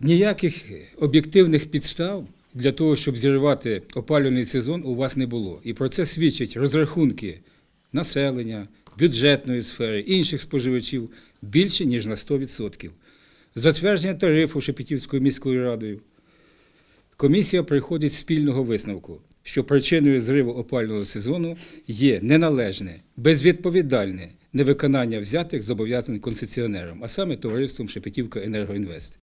ніяких об'єктивних підстав для того, щоб зірвати опалювальний сезон, у вас не було. І про це свідчать розрахунки населення, бюджетної сфери, інших споживачів більше, ніж на 100%. Затвердження тарифу Шепетівською міською радою. Комісія приходить спільного висновку, що причиною зриву опального сезону є неналежне, безвідповідальне невиконання взятих зобов'язань концесіонером, а саме товариством Шепетівка Енергоінвест.